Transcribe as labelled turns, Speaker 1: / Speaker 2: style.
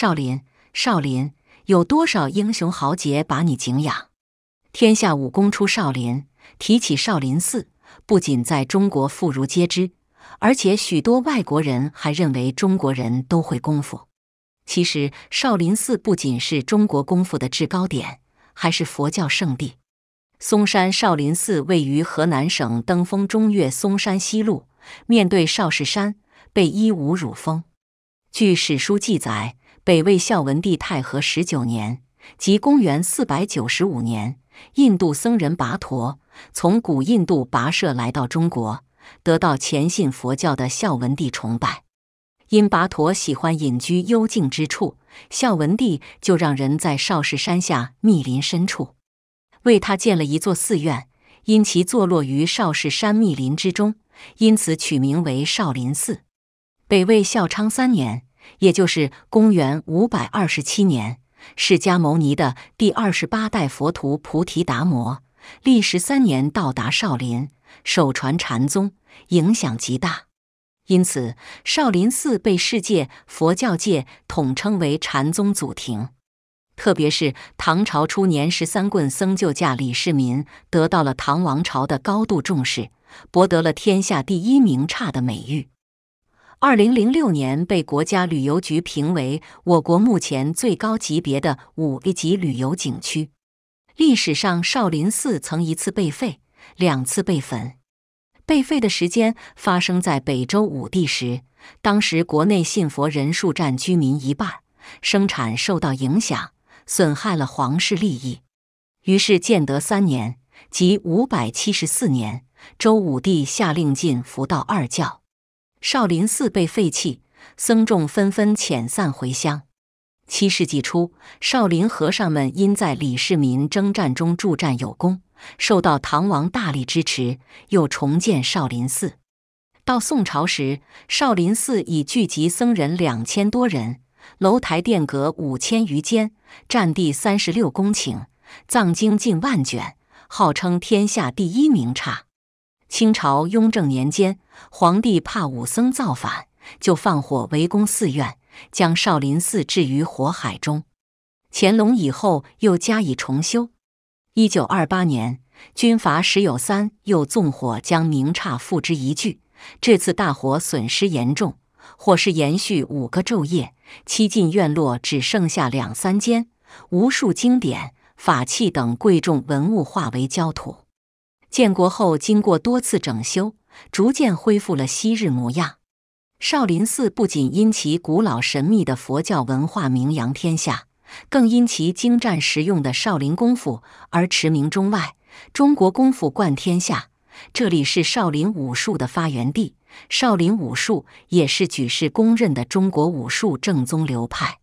Speaker 1: 少林，少林，有多少英雄豪杰把你敬仰？天下武功出少林。提起少林寺，不仅在中国妇孺皆知，而且许多外国人还认为中国人都会功夫。其实，少林寺不仅是中国功夫的制高点，还是佛教圣地。嵩山少林寺位于河南省登封中岳嵩山西麓，面对少室山，被一五乳峰。据史书记载，北魏孝文帝太和十九年，即公元四百九十五年，印度僧人跋陀从古印度跋涉来到中国，得到虔信佛教的孝文帝崇拜。因跋陀喜欢隐居幽静之处，孝文帝就让人在少室山下密林深处为他建了一座寺院。因其坐落于少室山密林之中，因此取名为少林寺。北魏孝昌三年。也就是公元五百二十七年，释迦牟尼的第二十八代佛徒菩提达摩历时三年到达少林，首传禅宗，影响极大。因此，少林寺被世界佛教界统称为禅宗祖庭。特别是唐朝初年，十三棍僧救驾李世民，得到了唐王朝的高度重视，博得了天下第一名刹的美誉。二零零六年被国家旅游局评为我国目前最高级别的五 A 级旅游景区。历史上，少林寺曾一次被废，两次被焚。被废的时间发生在北周武帝时，当时国内信佛人数占居民一半，生产受到影响，损害了皇室利益。于是，建德三年（即五百七十四年），周武帝下令禁佛道二教。少林寺被废弃，僧众纷纷遣散回乡。七世纪初，少林和尚们因在李世民征战中助战有功，受到唐王大力支持，又重建少林寺。到宋朝时，少林寺已聚集僧人两千多人，楼台殿阁五千余间，占地三十六公顷，藏经近万卷，号称天下第一名刹。清朝雍正年间，皇帝怕武僧造反，就放火围攻寺院，将少林寺置于火海中。乾隆以后又加以重修。一九二八年，军阀石友三又纵火将名刹付之一炬。这次大火损失严重，火势延续五个昼夜，七进院落只剩下两三间，无数经典、法器等贵重文物化为焦土。建国后，经过多次整修，逐渐恢复了昔日模样。少林寺不仅因其古老神秘的佛教文化名扬天下，更因其精湛实用的少林功夫而驰名中外。中国功夫冠天下，这里是少林武术的发源地，少林武术也是举世公认的中国武术正宗流派。